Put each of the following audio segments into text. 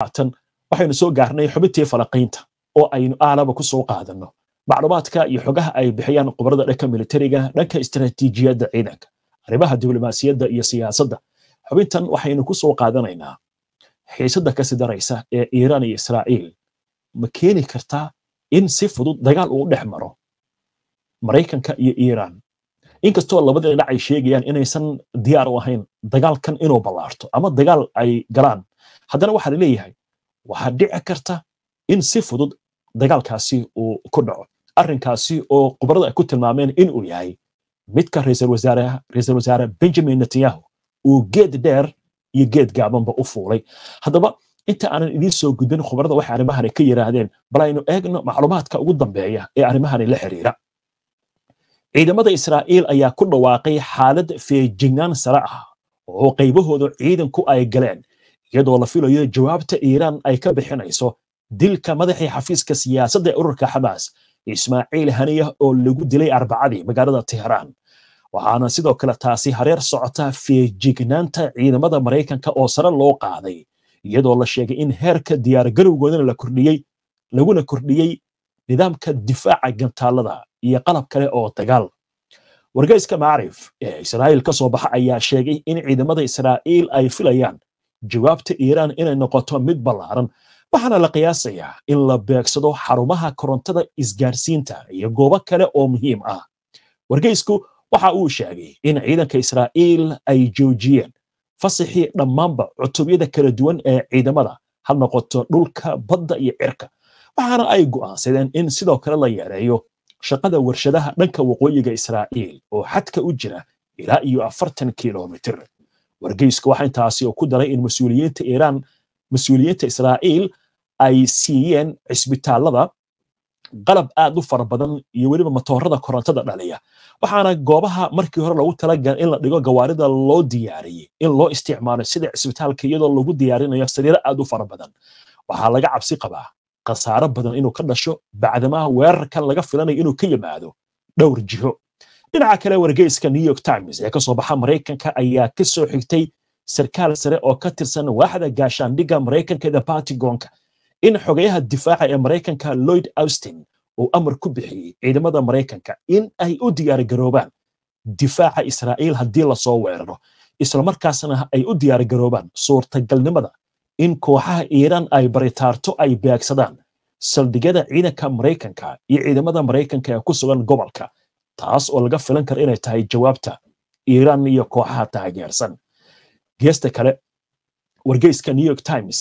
waxaynu soo gaarnay xubintii falaqiinta oo aynu aalaba kusoo qaadano macluumaadka iyo xogaha ay bixiyaan khubarada dhanka militariga dhanka istaraatiijiyadda ciidanka arrimaha diblomaasiyadda iyo siyaasadda xubintan waxaynu ku qaadanaynaa xiisadda kasi daraysa ee iiraan iyo israa'iil ma keeni kartaa in si fudud dagaal uu dhex maro maraykanka iyo iiraan inkastoo labada dhinac ay sheegayaan inaysan diyaar u ahayn dagaalkan inuu ballaarto ama dagaal ay galaan haddana waxaa laleeyahay waxaa dhici karta in si fudud dagaalkaasi uu ku dhaco arrinkaasi oo khubarada ay ku tilmaameen inuu yahay midka ra-iisul wasaare benjamin netanyahu uu geed dheer iyo geed gaabanba u fuulay haddaba inta aanan idiin soo gudbin khubarada waxay arrimahani ka yidhaahdeen bal aynu eegno macluumaadka ugu dambeeya ee arrimahani la xiriira ciidamada israa'iil ayaa ku dhawaaqay xaalad feejignaan sare ah oo qaybahoodu ciidanku ay galeen iyadoo la filayo jawaabta iiraan ay ka bixinayso dilka madaxii xafiiska siyaasadda ee ururka xamaas ismaaciil haniyah oo lagu dilay arbacadii magaalada teheraan waxaana sidoo kale taasi hareer socota feejignaanta ciidamada maraykanka oo sare loo qaaday iyadoo la sheegay in heerka diyaargarowgoodana la kordhiyey laguna kordhiyey nidaamka difaaca gantaalada iyo qalab kale oo dagaal wargeyska macrif ee israa'iil ka soo baxa ayaa sheegay in ciidamada israa'iil ay filayaan jawaabta iiraan inay noqoto mid ballaaran waxaana la qiyaasayaa in la beegsado xarumaha korontada isgaarsiinta iyo goobo kale oo muhiim ah wargeysku waxa uu sheegay in ciidanka israa'iil ay joojiyeen fasaxii dhammaanba cutubyada kala duwan ee ciidamada ha noqoto dhulka badda iyo cirka waxaana ay go'aansadeen in sidoo kale la yareeyo shaqada warshadaha dhanka waqooyiga israa'iil oo xadka u jira ilaa iyo afartan kilomitir wargeyska waxa intaasi oo ku daray in mas-uuliyiinta iiraan mas-uuliyiinta israa'iil ay siiyeen cisbitaalada qalab aad u fara badan iyo weliba matoorada korontada dhaliya waxaana goobaha markii hore loogu talagal in la dhigo gawaarida loo diyaariyey in loo isticmaalo sida cisbitaalka iyadoo lagu diyaarinayo sariiro aad u fara badan waxaa laga cabsi qabaa khasaaro badan inuu ka dhasho bacdamaha weerarkan laga filanayo inuu ka yimaado dhowr jiho dhinaca kale wargeyska new york times ee kasoo baxa maraykanka ayaa kasoo xigtay sarkaal sare oo ka tirsan waaxda gaashaandhigga maraykanka the batigonka in xogayaha difaaca ee maraykanka lloyd austin uu amar ku bixiyey ciidamada maraykanka in ay u diyaargaroobaan difaaca israa'iil haddii lasoo weeraro islamarkaasna ay u diyaargaroobaan suurtagalnimada in kooxaha iiraan ay baritaarto ay beegsadaan saldhigyada ciidanka maraykanka iyo ciidamada maraykanka ee ku sugan gobolka taas oo laga filan karo inay tahay jawaabta iiraan iyo kooxaha taageersan geesta kale wargeyska new york times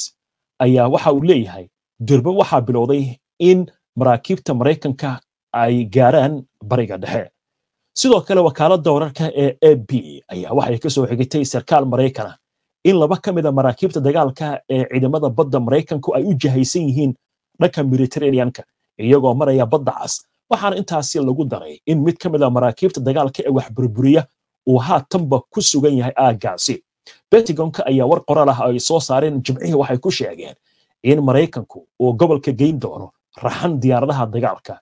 ayaa waxa uu leeyahay durbe waxaa bilowday in maraakiibta maraykanka ay gaaraan bariga dhexe sidoo kale wakaaladda wararka ee a b ayaa waxay kasoo xigitay sarkaal maraykana ah in laba ka mida ah maraakiibta dagaalka ee ciidamada badda maraykanku ay u jahaysan yihiin dhanka mediterraneanka iyagoo maraya badda cas waxaana intaasi lagu daray in mid ka mida ah maraakiibta dagaalka ee wax burburiya uu haatanba ku sugan yahay aaggaasi betigonka ayaa war qoraal ah ay soo saareen jimcihii waxay ku sheegeen in maraykanku uu gobolka geyn doono raxan diyaaradaha dagaalka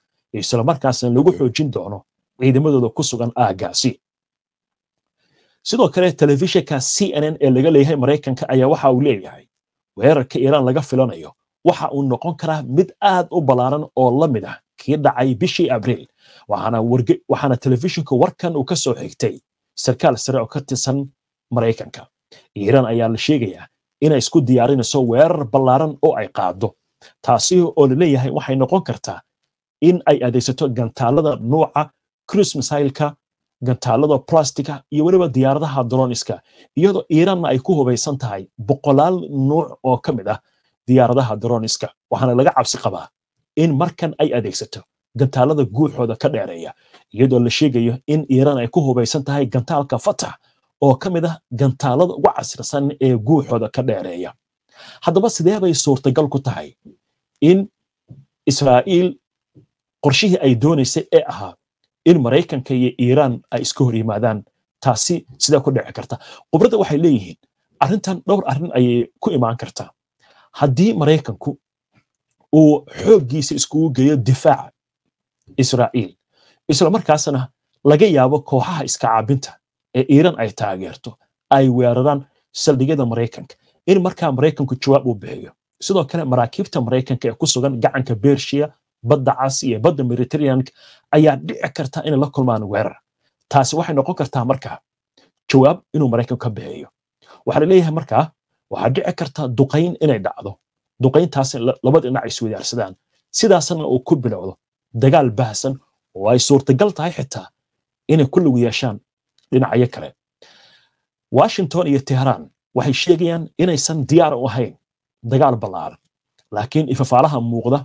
islamarkaasna lagu xoojin doono ciidamadooda ku sugan aaggaasi sidoo kale telefishinka c n n ee laga leeyahay maraykanka ayaa waxa uu leeyahay weerarka iiraan laga filanayo waxa uu noqon karaa mid aad u ballaaran oo la mid ah kii dhacay bishii abriil waxaana telefishinka warkan uu ka soo xigtay sarkaal sare oo ka tirsan maraykanka iiraan ayaa la sheegayaa inay isku diyaarinayso weerar ballaaran oo ay qaado taasi oo la leeyahay waxay noqon kartaa in ay adeegsato gantaalada nuuca cruise misaylka gantaalada plastica iyo weliba diyaaradaha droniska iyadoo iiraanna ay ku hubaysan tahay boqolaal nuuc oo ka mid ah diyaaradaha droniska waxaana laga cabsi qabaa in markan ay adeegsato gantaalada guuxooda ka dheereeya iyadoo la sheegayo in iiraan ay ku hubaysan tahay gantaalka fatax oo ka mid ah gantaalada ugu casrisan ee guuxooda ka dheereeya haddaba sidee bay suurtagal ku tahay in israa'iil qorshihii ay doonaysay ee ahaa in maraykanka iyo iiraan ay iska hor yimaadaan taasi sidee ku dhici karta khubradda waxay leeyihiin arrintan dhowr arrin ayay ku imaan kartaa haddii maraykanku uu xooggiisa iskugu geeyo difaaca israa'iil isla markaasna laga yaabo kooxaha iska caabinta ee iiran ay taageerto ay weeraraan saldhigyada maraykanka in markaa maraykanku jawaab uu bixiyo sidoo kale maraakiibta maraykanka ee ku sugan gacanka bershiya badda cas iyo badda mediterraneanka ayaa dhici karta inay la kulmaan weerar taasi waxay noqon kartaa markaa jawaab inuu maraykanku ka bixiyo waxaa la leeyahay markaa waxaa dhici karta duqayn inay dhacdo duqayntaas labada dhinac ay sidaasna uu ku bilocdo dagaal bahasan oo ay suurtagal tahay xitaa inay ku lug yeeshaan dhinacyo kale washington iyo tehraan waxay sheegayaan inaysan diyaar u ahayn dagaal ballaaran laakiin ifafaalaha muuqda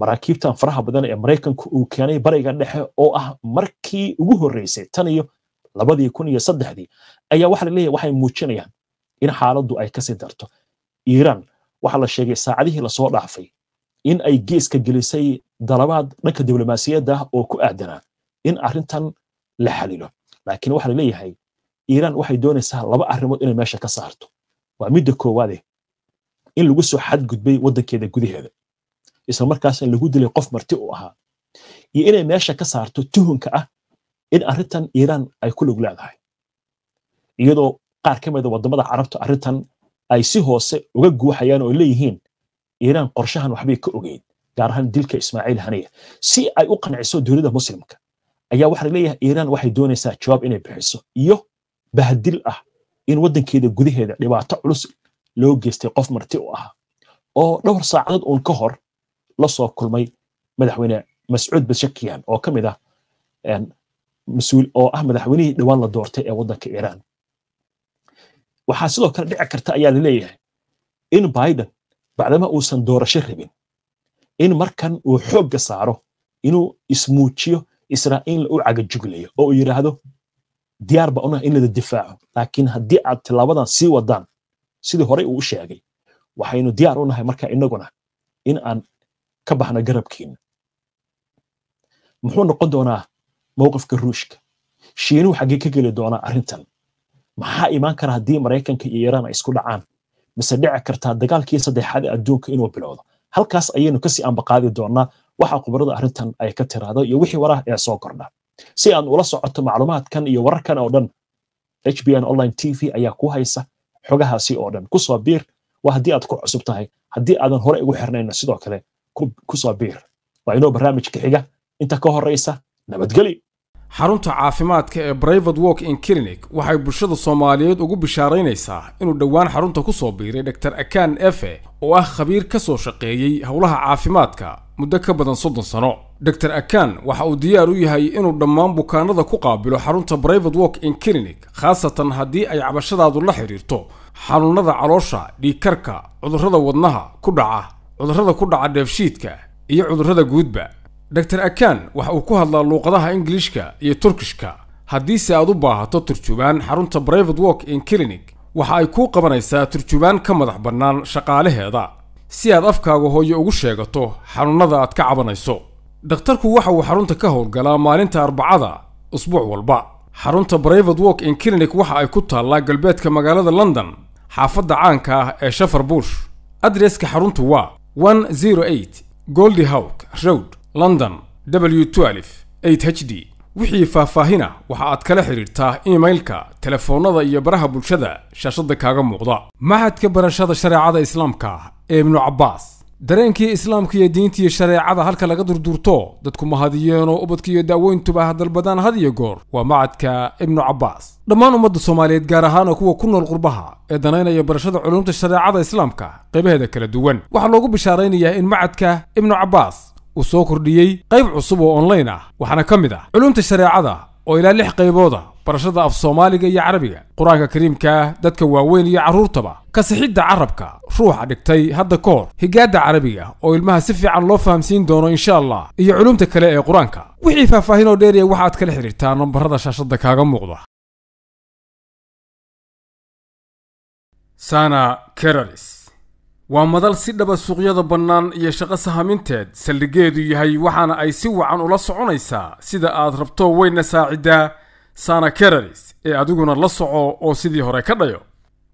maraakiibtan faraha badan ee maraykanku uu keenay bariga dhexe oo ah markii ugu horreysay tan iyo labadii kun iyo saddexdii ayaa waxa la waxay muujinayaan in xaaladdu ay kasii darto iiraan waxaa la sheegay saacadihii lasoo dhaafay in ay geeska gelisay dalabaad dhanka diblomaasiyadda oo ku aadanaa in arintan la xalilo laakiin waxaa laleeyahay iiraan waxay doonaysaa laba arrimood inay meesha ka saarto waa midda koowaade in lagu soo xadgudbay waddankeeda gudaheeda isla markaasna lagu dilay qof marti u ahaa iyo inay meesha ka saarto tuhunka ah in arrintan iiraan ay ku lug leedahay iyadoo qaar ka mida ah waddamada carabtu arrintan ay si hoose uga guuxayaan oo leeyihiin iiraan qorshahan waxbay ka ogeyn gaar ahaan dilka ismaaciil haniya si ay u qanciso dowladda muslimka ayaa waxaa leeyahay iiraan waxay doonaysaa jawaab inay bixiso iyo bahdil ah in waddankeeda gudaheeda dhibaato culus loo geystay qof marti u ahaa oo dhowr saacadood uun ka hor lasoo kulmay madaxweyne mascuud bashakiyan oo ka mid ah mas-uul oo ah madaxweynihii dhowaan la doortay ee waddanka iiraan waxaa sidoo kale dhici karta ayaa laleeyahay in biden bacdama uusan doorasho rabin in markan uu xoogga saaro inuu ismuujiyo israa'iilna u cagajuglayo oo uu yidhaahdo diyaar ba unah in lada difaaco laakiin haddii aad tilaabadan sii wadaan sidii horey uu u sheegay waxaynu diyaar u nahay marka inaguna in aan ka baxno garabkiina muxuu noqon doonaa mowqifka ruushka shiinuhu xaggee ka geli doonaa arrintan maxaa imaan kara haddii maraykanka iyo iiraan ay isku dhacaan mise dhici kartaa dagaalkii saddexaad ee adduunka inuu bilowdo halkaas ayaynu kasii ambaqaadi doonaa waxa khubarada arrintan ay ka tiraahdo iyo wixii waraah ee soo kordha si aad ula socoto macluumaadkan iyo wararkan oo dhan h b n online t v ayaa ku haysa xogahaasi oo dhan kusoo biir waa haddii aad ku cusub tahay haddii aadan hore igu xirnayno sidoo kale kusoo biir waa inoo barnaamijka xiga inta ka horraysa nabadgeli xarunta caafimaadka ee brivate work in clinic waxay bulshada soomaaliyeed ugu bishaaraynaysaa inuu dhowaan xarunta ku soo biiray dhotor akan efe oo ah khabiir ka soo shaqeeyey howlaha caafimaadka muddo ka badan soddon sano dhotor akan waxa uu diyaar u yahay inuu dhammaan bukaanada ku qaabilo xarunta brivate walk in clinic khaasatan haddii ay cabashadaadu la xidhiirto xanuunada caloosha dhiigkarka cudurrada wadnaha ku dhaca cudurrada ku dhaca dheefshiidka iyo cudurrada guudba dr akan waxa uu ku hadlaa luuqadaha ingiliishka iyo turkishka haddiise aad u baahato turjubaan xarunta brivate work in clinic waxa ay kuu qabanaysaa turjubaan ka madax bannaan shaqaalaheeda si aad afkaaga hooyo ugu sheegato xanuunnada aad ka cabanayso dhakhtarku waxa uu xarunta ka howlgalaa maalinta arbacada usbuuc walba xarunta brivate work in clinic waxa ay ku taallaa galbeedka magaalada london xaafadda caanka ah ee shafar bush adreska xaruntu waa one zero eight goldi road london w h d wixii faah-faahina waxa aad kala xidhiirtaa imailka telefoonnada iyo baraha bulshada shaashadda kaaga muuqda macadka barashada shareecada islaamka ee ibnu cabbaas dareenkii islaamka iyo diintiiyo shareecada halka laga durduurto dadku mahadiyeenoo ubadka iyo daaweyntuba dalbadaan had iyo goor waa macadka ibnu cabbaas dhammaan ummadda soomaaliyeed gaar ahaana kuwa ku nool qurbaha ee danaynaya barashada culumta shareecada islaamka qaybaheeda kala duwan waxaa loogu bishaaraynayaa in macadka ibnu cabbaas uu soo kordhiyey qayb cusub oo online ah waxaana ka mid ah culumta shareecada oo ilaa lix qaybooda barashada af soomaaliga iyo carabiga qur-aanka kariimkaa dadka waaweyn iyo carruurtaba kasixidda carabka ruuxa dhigtay hadda ka hor higaadda carabiga oo ilmaha si fiican loo fahamsiin doono insha allah iyo culumta kale ee qur-aanka wixii faahfaahin oo dheeriya waxaad kala xidhiirtaa nambarada shaashadda kaaga muuqda sana keralis waa madal si dhaba suuqyada bannaan iyo shaqo sahaminteed saldhigeedu yahay waxaana ay si wacan ula soconaysaa sida aad rabto wayna saaciddaa sana keraris ee adiguna la soco oo sidii hore ka dhayo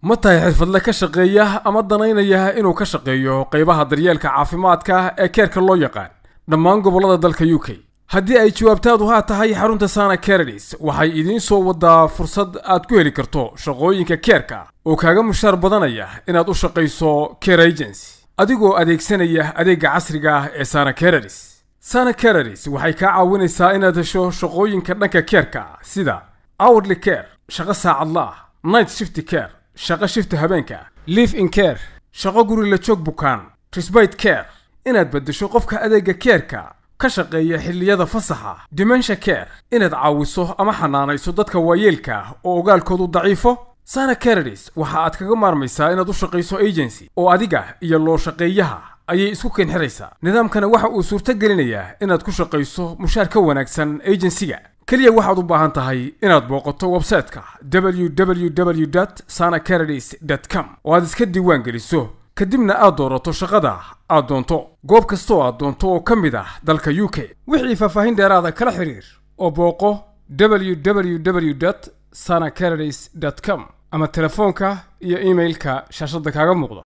ma tahay xirfadle ka shaqeeya ama danaynaya inuu ka shaqeeyo qaybaha daryeelka caafimaadka ee keerka loo yaqaan dhammaan gobollada dalka u k haddii ay jawaabtaadu haa tahay xarunta sana karadis waxay idiin soo waddaa fursad aad ku heli karto shaqooyinka keerka oo kaaga mushaar badanaya inaad u shaqayso care agency adigoo adeegsanaya adeegga casriga ah ee sana karadis sana karadis waxay kaa caawinaysaa inaad hesho shaqooyinka dhanka keerka sida hourly care shaqo saacadlaah night shifty care shaqo shifta habeenka live in care shaqo guri la joog bukaan trisbite care inaad beddesho qofka adeegga keerka ka shaqeeya xilliyada fasaxa dimensha care inaad caawiso ama xanaanayso dadka waayeelka oo ogaalkoodu daciifo sana caradis waxa aad kaga maarmaysaa inaad u shaqayso agency oo adiga iyo loo shaqeeyaha ayay isku keenxiraysaa nidaamkana waxa uu suurto gelinayaa inaad ku shaqayso mushaar ka wanaagsan agensiga keliya waxaad u baahan tahay inaad booqato websayte www sana caradis com oo aad iska diiwaan geliso kadibna aad doorato shaqada aad doonto goob kastoo aad doonto oo ka mid ah dalka u k wixii faahfaahin dheeraada kala xidhiir oo booqo www dt sana canadys com ama telefoonka iyo iimailka shaashadda kaaga muuqda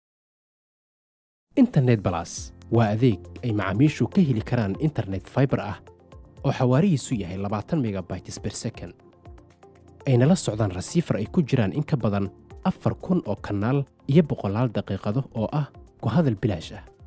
internet balas waa adeeg ay macaamiishu ka heli karaan internet faibar ah oo xawaarihiisu yahay labaatan megabytes ber second ayna la socdaan rasiifar ay ku jiraan in ka badan afar kun oo kanaal iyo boqolaal daqiiqado oo ah ku hadal bilaash ah